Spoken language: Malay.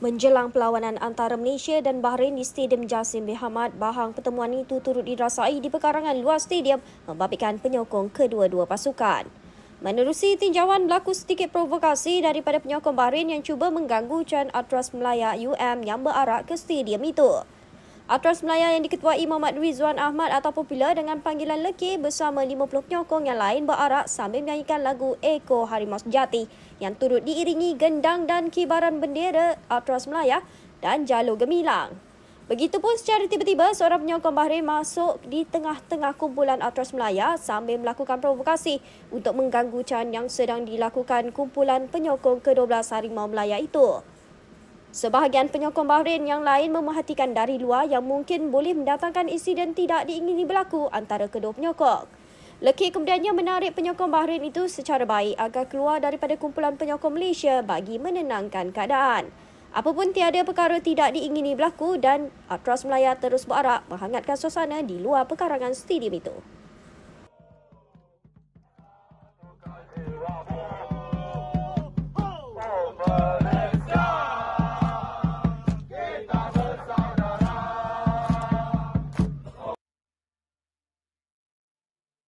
Menjelang perlawanan antara Malaysia dan Bahrain di Stadium Jasim bin Hamad, bahang pertemuan itu turut dirasai di pekarangan luar stadium membabitkan penyokong kedua-dua pasukan. Menerusi tinjauan, berlaku sedikit provokasi daripada penyokong Bahrain yang cuba mengganggu Chan Atras Melaya UM yang berarak ke stadium itu. Aturan Melaya yang diketuai Muhammad Rizwan Ahmad atau popular dengan panggilan Leki bersama 50 penyokong yang lain berarak sambil menyanyikan lagu Eko Harimau Sejati yang turut diiringi gendang dan kibaran bendera Aturan Melaya dan Jalur Gemilang. Begitupun secara tiba-tiba seorang penyokong Bahrain masuk di tengah-tengah kumpulan Atras Melaya sambil melakukan provokasi untuk mengganggu can yang sedang dilakukan kumpulan penyokong ke-12 Harimau Melaya itu. Sebahagian penyokong Bahrain yang lain memerhatikan dari luar yang mungkin boleh mendatangkan insiden tidak diingini berlaku antara kedua penyokong. Lekit kemudiannya menarik penyokong Bahrain itu secara baik agar keluar daripada kumpulan penyokong Malaysia bagi menenangkan keadaan. Apapun tiada perkara tidak diingini berlaku dan Atras Melaya terus berarak menghangatkan suasana di luar pekarangan stadium itu. Oh,